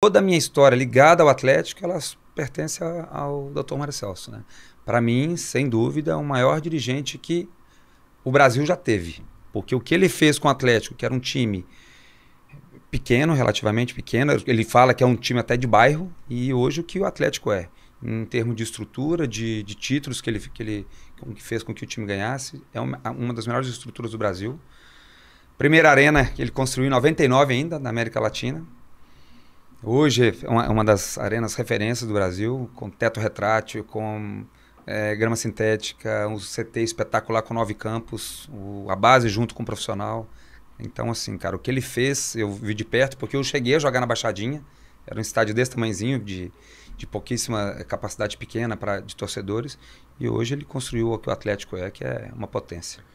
toda a minha história ligada ao Atlético, ela pertence ao Dr. Mário Celso, né? Para mim, sem dúvida, o maior dirigente que o Brasil já teve, porque o que ele fez com o Atlético, que era um time pequeno, relativamente pequeno, ele fala que é um time até de bairro e hoje o que o Atlético é, em termos de estrutura, de, de títulos que ele, que ele que fez com que o time ganhasse, é uma, uma das melhores estruturas do Brasil. Primeira arena que ele construiu em 99 ainda, na América Latina, Hoje é uma, é uma, das arenas referências do Brasil, com teto retrátil, com é, grama sintética, um CT espetacular com nove campos, o, a base junto com o profissional. Então, assim, cara, o que ele fez, eu vi de perto, porque eu cheguei a jogar na Baixadinha, era um estádio desse tamanhozinho, de, de pouquíssima é, capacidade pequena pra, de torcedores, e hoje ele construiu o que o Atlético é, que é uma potência.